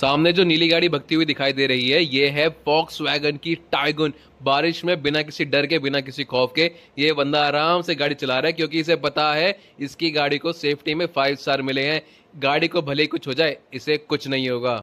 सामने जो नीली गाड़ी भगती हुई दिखाई दे रही है ये है फॉक्स वैगन की टाइगन बारिश में बिना किसी डर के बिना किसी खौफ के ये बंदा आराम से गाड़ी चला रहा है क्योंकि इसे पता है इसकी गाड़ी को सेफ्टी में फाइव स्टार मिले हैं गाड़ी को भले ही कुछ हो जाए इसे कुछ नहीं होगा